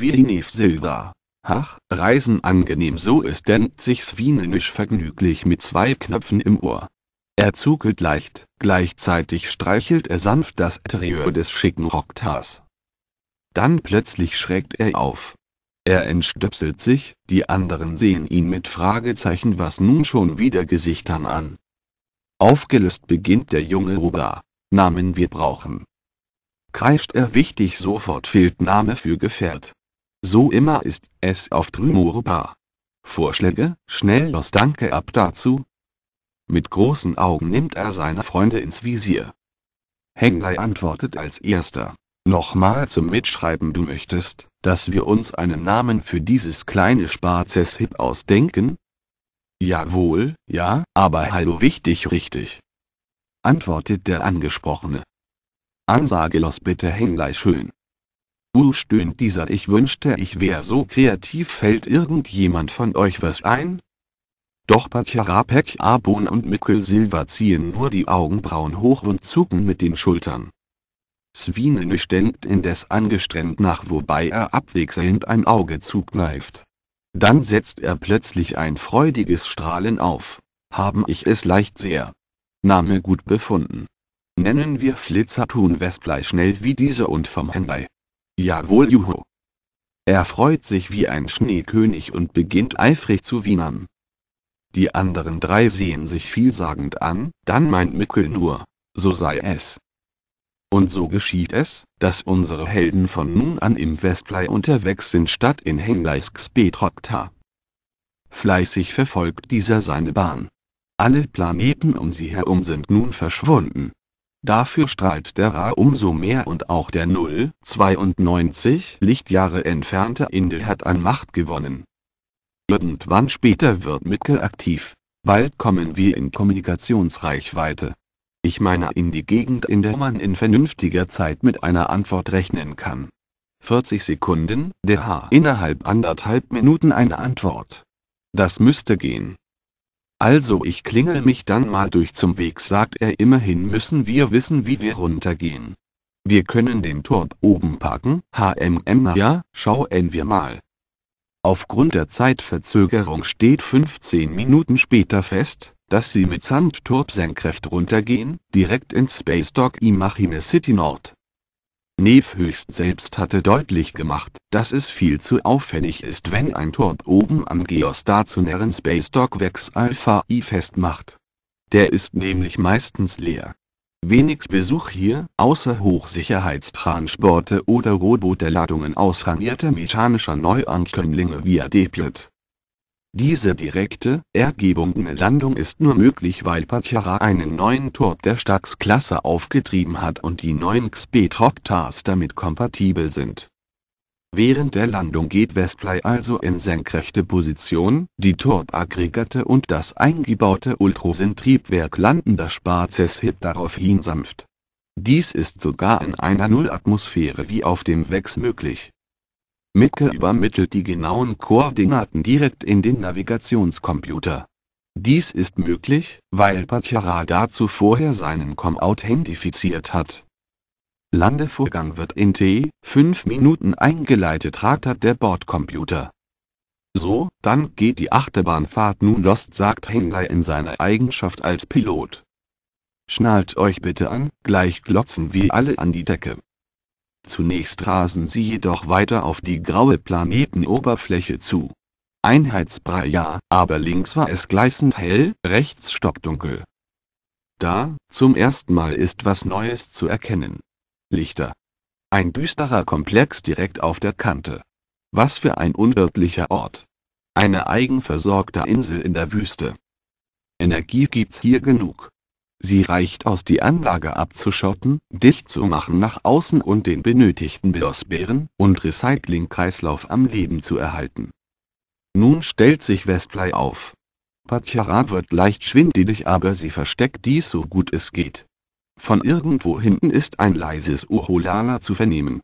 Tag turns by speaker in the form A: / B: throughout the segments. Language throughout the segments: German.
A: wenig Silva. Ach, Reisen angenehm so ist denn sich wienenisch vergnüglich mit zwei Knöpfen im Ohr. Er zuckelt leicht, gleichzeitig streichelt er sanft das Interieur des schicken Rocktars. Dann plötzlich schreckt er auf. Er entstöpselt sich, die anderen sehen ihn mit Fragezeichen was nun schon wieder Gesichtern an. Aufgelöst beginnt der junge Ruba. Namen wir brauchen. Kreischt er wichtig sofort fehlt Name für Gefährt. So immer ist es auf rumorbar. Vorschläge, schnell los Danke ab dazu. Mit großen Augen nimmt er seine Freunde ins Visier. Henglei antwortet als erster. Nochmal zum Mitschreiben du möchtest, dass wir uns einen Namen für dieses kleine Sparzess-Hip ausdenken? Jawohl, ja, aber hallo wichtig richtig. Antwortet der Angesprochene. Ansagelos bitte Henglei schön. Uh, stöhnt dieser. Ich wünschte, ich wär so kreativ. Fällt irgendjemand von euch was ein? Doch Pacharapek Abon und Mikkel Silva ziehen nur die Augenbrauen hoch und zucken mit den Schultern. Svinene stellt indes angestrengt nach, wobei er abwechselnd ein Auge zukneift. Dann setzt er plötzlich ein freudiges Strahlen auf. Haben ich es leicht sehr. Name gut befunden. Nennen wir Flitzer tun Westblei schnell wie diese und vom Henbei. Jawohl, Juhu. Er freut sich wie ein Schneekönig und beginnt eifrig zu wienern. Die anderen drei sehen sich vielsagend an, dann meint Mickel nur, so sei es. Und so geschieht es, dass unsere Helden von nun an im Westlei unterwegs sind statt in Henleisks Betrokta. Fleißig verfolgt dieser seine Bahn. Alle Planeten um sie herum sind nun verschwunden. Dafür strahlt der Ra umso mehr und auch der 0,92 Lichtjahre entfernte Indel hat an Macht gewonnen. Irgendwann später wird Mickel aktiv. Bald kommen wir in Kommunikationsreichweite. Ich meine in die Gegend, in der man in vernünftiger Zeit mit einer Antwort rechnen kann. 40 Sekunden, der H innerhalb anderthalb Minuten eine Antwort. Das müsste gehen. Also ich klingel mich dann mal durch zum Weg, sagt er. Immerhin müssen wir wissen, wie wir runtergehen. Wir können den Turb oben parken, HMM, naja, schauen wir mal. Aufgrund der Zeitverzögerung steht 15 Minuten später fest, dass sie mit Sandturb senkrecht runtergehen, direkt ins Space Dock Imachine City Nord. Neff höchst selbst hatte deutlich gemacht, dass es viel zu auffällig ist wenn ein Turb oben am geostationären Space Dockwerks Alpha I festmacht. Der ist nämlich meistens leer. Wenig Besuch hier, außer Hochsicherheitstransporte oder Roboterladungen ausrangierter mechanischer Neuankömmlinge via Deplet diese direkte, ergebungene Landung ist nur möglich weil Pachara einen neuen Turb der Stax-Klasse aufgetrieben hat und die neuen xp troktars damit kompatibel sind. Während der Landung geht Westplay also in senkrechte Position, die Turbaggregate und das eingebaute Ultrosyn-Triebwerk landen das spazes hit daraufhin sanft. Dies ist sogar in einer Nullatmosphäre wie auf dem Wex möglich Micke übermittelt die genauen Koordinaten direkt in den Navigationscomputer. Dies ist möglich, weil Pachara dazu vorher seinen COM authentifiziert hat. Landevorgang wird in T, 5 Minuten eingeleitet, rattert der Bordcomputer. So, dann geht die Achterbahnfahrt nun los, sagt Henley in seiner Eigenschaft als Pilot. Schnallt euch bitte an, gleich glotzen wir alle an die Decke. Zunächst rasen sie jedoch weiter auf die graue Planetenoberfläche zu. Einheitsbrei ja, aber links war es gleißend hell, rechts stockdunkel. Da, zum ersten Mal ist was Neues zu erkennen. Lichter. Ein düsterer Komplex direkt auf der Kante. Was für ein unwirtlicher Ort. Eine eigenversorgte Insel in der Wüste. Energie gibt's hier genug. Sie reicht aus, die Anlage abzuschotten, dicht zu machen nach außen und den benötigten Biosphären- und Recyclingkreislauf am Leben zu erhalten. Nun stellt sich Westplay auf. Patjarat wird leicht schwindelig, aber sie versteckt dies so gut es geht. Von irgendwo hinten ist ein leises Uholala zu vernehmen.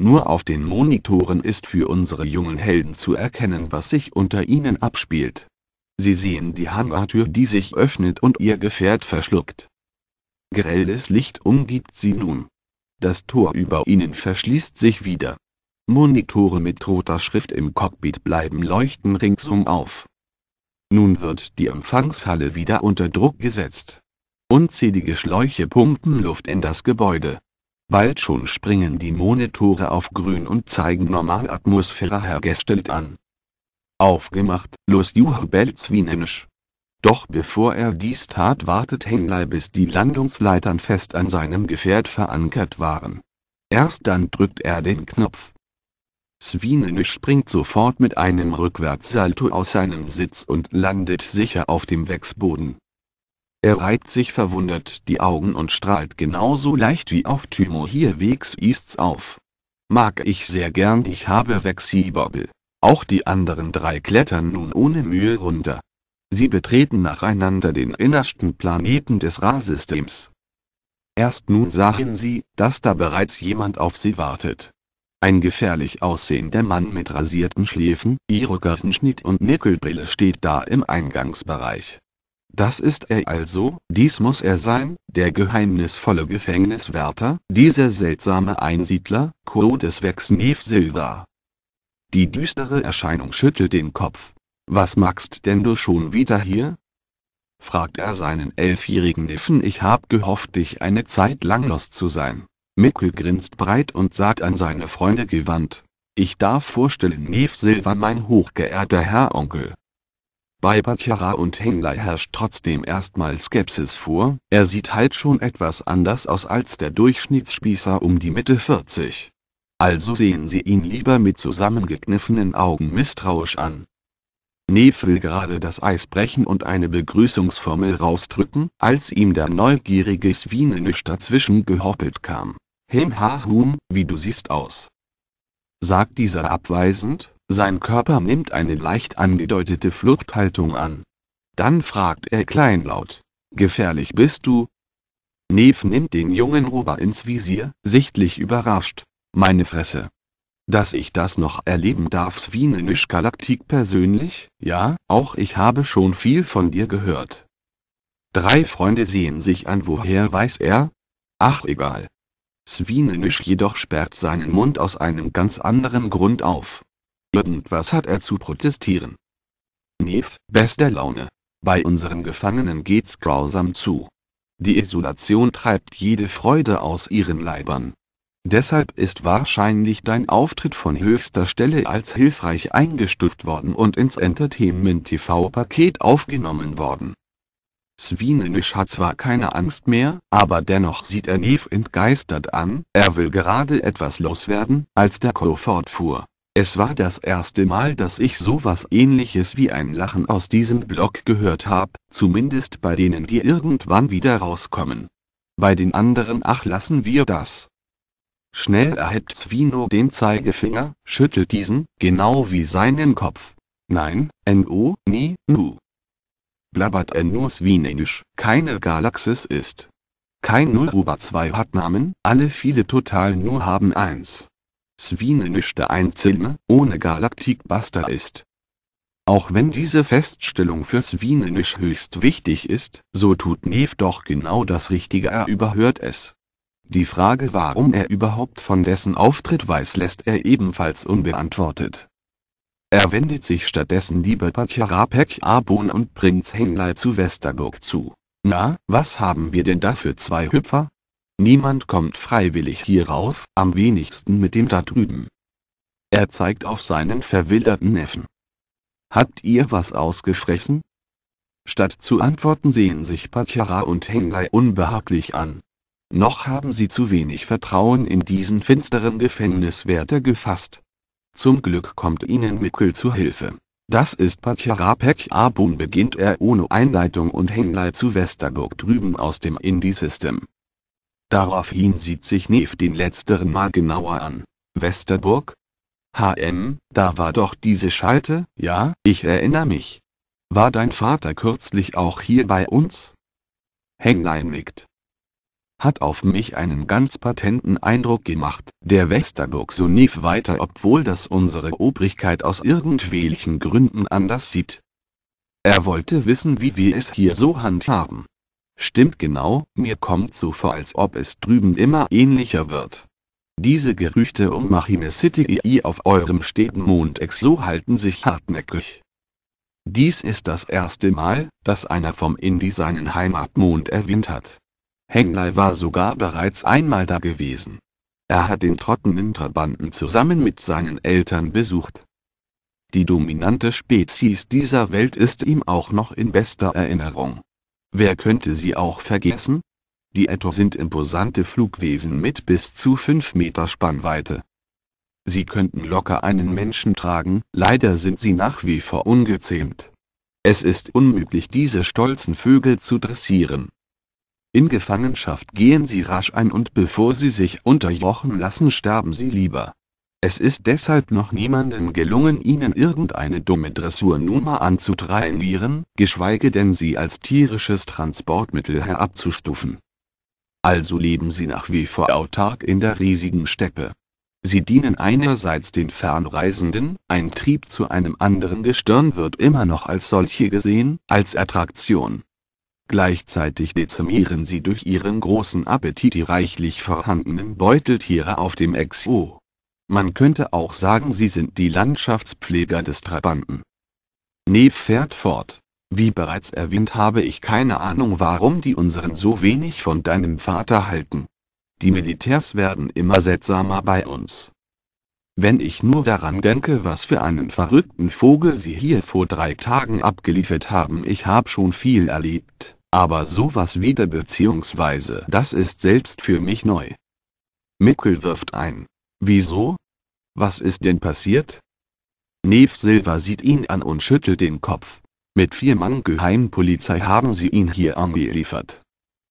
A: Nur auf den Monitoren ist für unsere jungen Helden zu erkennen, was sich unter ihnen abspielt. Sie sehen die Hangartür, die sich öffnet und ihr Gefährt verschluckt. Grelles Licht umgibt sie nun. Das Tor über ihnen verschließt sich wieder. Monitore mit roter Schrift im Cockpit bleiben leuchten ringsum auf. Nun wird die Empfangshalle wieder unter Druck gesetzt. Unzählige Schläuche pumpen Luft in das Gebäude. Bald schon springen die Monitore auf grün und zeigen Normalatmosphäre hergestellt an aufgemacht, los losjuhubelzwinisch. Doch bevor er dies tat wartet Henley bis die Landungsleitern fest an seinem Gefährt verankert waren. Erst dann drückt er den Knopf. Swinenisch springt sofort mit einem Rückwärtssalto aus seinem Sitz und landet sicher auf dem Wechsboden. Er reibt sich verwundert die Augen und strahlt genauso leicht wie auf Thymo hier Wegs ists auf. Mag ich sehr gern, ich habe Wexibobble. Auch die anderen drei klettern nun ohne Mühe runter. Sie betreten nacheinander den innersten Planeten des Ra-Systems. Erst nun sahen sie, dass da bereits jemand auf sie wartet. Ein gefährlich aussehender Mann mit rasierten Schläfen, Irokasenschnitt und Nickelbrille steht da im Eingangsbereich. Das ist er also, dies muss er sein, der geheimnisvolle Gefängniswärter, dieser seltsame Einsiedler, Codesvex Neve Silva. Die düstere Erscheinung schüttelt den Kopf. Was magst denn du schon wieder hier? fragt er seinen elfjährigen Neffen. Ich hab gehofft, dich eine Zeit lang los zu sein. Mickel grinst breit und sagt an seine Freunde gewandt. Ich darf vorstellen, Neef Silvan, mein hochgeehrter Herr Onkel. Bei Batjara und Hengler herrscht trotzdem erstmal Skepsis vor, er sieht halt schon etwas anders aus als der Durchschnittsspießer um die Mitte 40 also sehen Sie ihn lieber mit zusammengekniffenen Augen misstrauisch an. Nefel gerade das Eis brechen und eine Begrüßungsformel rausdrücken, als ihm der neugierige Swinisch dazwischen gehoppelt kam. Hem ha hum, wie du siehst aus. Sagt dieser abweisend, sein Körper nimmt eine leicht angedeutete Fluchthaltung an. Dann fragt er kleinlaut, gefährlich bist du? Neff nimmt den jungen Ober ins Visier, sichtlich überrascht. Meine Fresse. Dass ich das noch erleben darf, Swinisch Galaktik persönlich, ja, auch ich habe schon viel von dir gehört. Drei Freunde sehen sich an, woher weiß er? Ach egal. Swinisch jedoch sperrt seinen Mund aus einem ganz anderen Grund auf. Irgendwas hat er zu protestieren. Neef, bester Laune. Bei unseren Gefangenen geht's grausam zu. Die Isolation treibt jede Freude aus ihren Leibern. Deshalb ist wahrscheinlich dein Auftritt von höchster Stelle als hilfreich eingestuft worden und ins Entertainment TV-Paket aufgenommen worden. Svinenisch hat zwar keine Angst mehr, aber dennoch sieht er Neve entgeistert an, er will gerade etwas loswerden, als der Co fortfuhr. Es war das erste Mal, dass ich sowas ähnliches wie ein Lachen aus diesem Blog gehört habe, zumindest bei denen, die irgendwann wieder rauskommen. Bei den anderen ach lassen wir das. Schnell erhebt Svino den Zeigefinger, schüttelt diesen, genau wie seinen Kopf. Nein, n no, ni, nu. Blabbert no Svinenisch, keine Galaxis ist. Kein Null Nullruber 2 hat Namen, alle viele total nur haben eins. Svinenisch der Einzelne, ohne Galaktikbuster ist. Auch wenn diese Feststellung für Svinenisch höchst wichtig ist, so tut Nev doch genau das Richtige er überhört es. Die Frage warum er überhaupt von dessen Auftritt weiß lässt er ebenfalls unbeantwortet. Er wendet sich stattdessen lieber Patjarapek Abon und Prinz Henlai zu Westerburg zu. Na, was haben wir denn da für zwei Hüpfer? Niemand kommt freiwillig hierauf, am wenigsten mit dem da drüben. Er zeigt auf seinen verwilderten Neffen. Habt ihr was ausgefressen? Statt zu antworten sehen sich Pachara und Henlai unbehaglich an noch haben sie zu wenig Vertrauen in diesen finsteren Gefängniswärter gefasst. Zum Glück kommt ihnen Mikkel zu Hilfe. Das ist Patjarapek Abun beginnt er ohne Einleitung und Henlei zu Westerburg drüben aus dem Indie-System. Daraufhin sieht sich Neve den letzteren mal genauer an. Westerburg? HM, da war doch diese Schalte, ja, ich erinnere mich. War dein Vater kürzlich auch hier bei uns? Henlein nickt hat auf mich einen ganz patenten Eindruck gemacht. Der Westerburg so nie weiter, obwohl das unsere Obrigkeit aus irgendwelchen Gründen anders sieht. Er wollte wissen, wie wir es hier so handhaben. Stimmt genau, mir kommt so vor, als ob es drüben immer ähnlicher wird. Diese Gerüchte um Machine City II e auf eurem steten Mondex so halten sich hartnäckig. Dies ist das erste Mal, dass einer vom Indie seinen Heimatmond erwähnt hat. Henley war sogar bereits einmal da gewesen. Er hat den trockenen Trabanten zusammen mit seinen Eltern besucht. Die dominante Spezies dieser Welt ist ihm auch noch in bester Erinnerung. Wer könnte sie auch vergessen? Die Etto sind imposante Flugwesen mit bis zu 5 Meter Spannweite. Sie könnten locker einen Menschen tragen, leider sind sie nach wie vor ungezähmt. Es ist unmöglich diese stolzen Vögel zu dressieren. In Gefangenschaft gehen sie rasch ein und bevor sie sich unterjochen lassen sterben sie lieber. Es ist deshalb noch niemandem gelungen, ihnen irgendeine dumme Dressur nun mal anzutrainieren, geschweige denn sie als tierisches Transportmittel herabzustufen. Also leben sie nach wie vor autark in der riesigen Steppe. Sie dienen einerseits den Fernreisenden, ein Trieb zu einem anderen Gestirn wird immer noch als solche gesehen, als Attraktion. Gleichzeitig dezimieren sie durch ihren großen Appetit die reichlich vorhandenen Beuteltiere auf dem Exo. Man könnte auch sagen, sie sind die Landschaftspfleger des Trabanten. Neve fährt fort. Wie bereits erwähnt, habe ich keine Ahnung, warum die unseren so wenig von deinem Vater halten. Die Militärs werden immer seltsamer bei uns. Wenn ich nur daran denke, was für einen verrückten Vogel Sie hier vor drei Tagen abgeliefert haben, ich hab schon viel erlebt, aber sowas wieder beziehungsweise das ist selbst für mich neu. Mickel wirft ein. Wieso? Was ist denn passiert? Neve Silva sieht ihn an und schüttelt den Kopf. Mit vier Mann Geheimpolizei haben sie ihn hier angeliefert.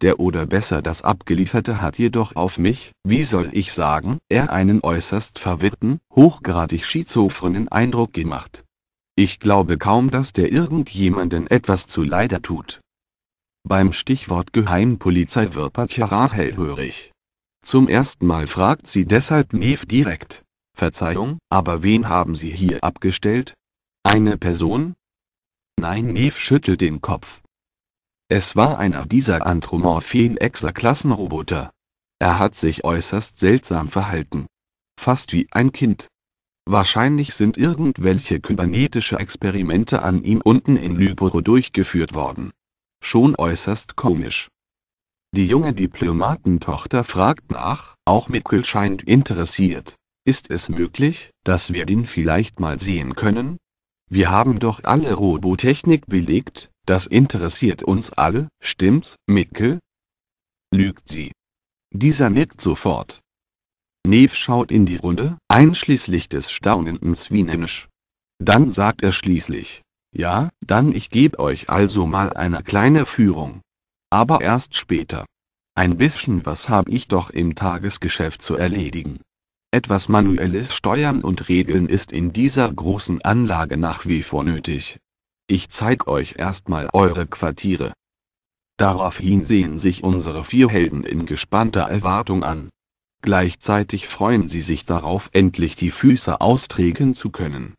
A: Der oder besser das Abgelieferte hat jedoch auf mich, wie soll ich sagen, er einen äußerst verwirrten, hochgradig schizophrenen Eindruck gemacht. Ich glaube kaum, dass der irgendjemanden etwas zu leider tut. Beim Stichwort Geheimpolizei wird Patjara hellhörig. Zum ersten Mal fragt sie deshalb Neve direkt. Verzeihung, aber wen haben Sie hier abgestellt? Eine Person? Nein, Neve schüttelt den Kopf. Es war einer dieser Anthropomorphen-Exer-Klassenroboter. Er hat sich äußerst seltsam verhalten. Fast wie ein Kind. Wahrscheinlich sind irgendwelche kybernetische Experimente an ihm unten in Lyboro durchgeführt worden. Schon äußerst komisch. Die junge Diplomatentochter fragt nach, auch Mikkel scheint interessiert. Ist es möglich, dass wir den vielleicht mal sehen können? Wir haben doch alle Robotechnik belegt, das interessiert uns alle, stimmt's, Mikkel? Lügt sie. Dieser nickt sofort. Neve schaut in die Runde, einschließlich des staunenden Swinenisch. Dann sagt er schließlich, ja, dann ich geb euch also mal eine kleine Führung. Aber erst später. Ein bisschen was hab ich doch im Tagesgeschäft zu erledigen. Etwas manuelles Steuern und Regeln ist in dieser großen Anlage nach wie vor nötig, ich zeig euch erstmal eure Quartiere. Daraufhin sehen sich unsere vier Helden in gespannter Erwartung an. Gleichzeitig freuen sie sich darauf, endlich die Füße ausstrecken zu können.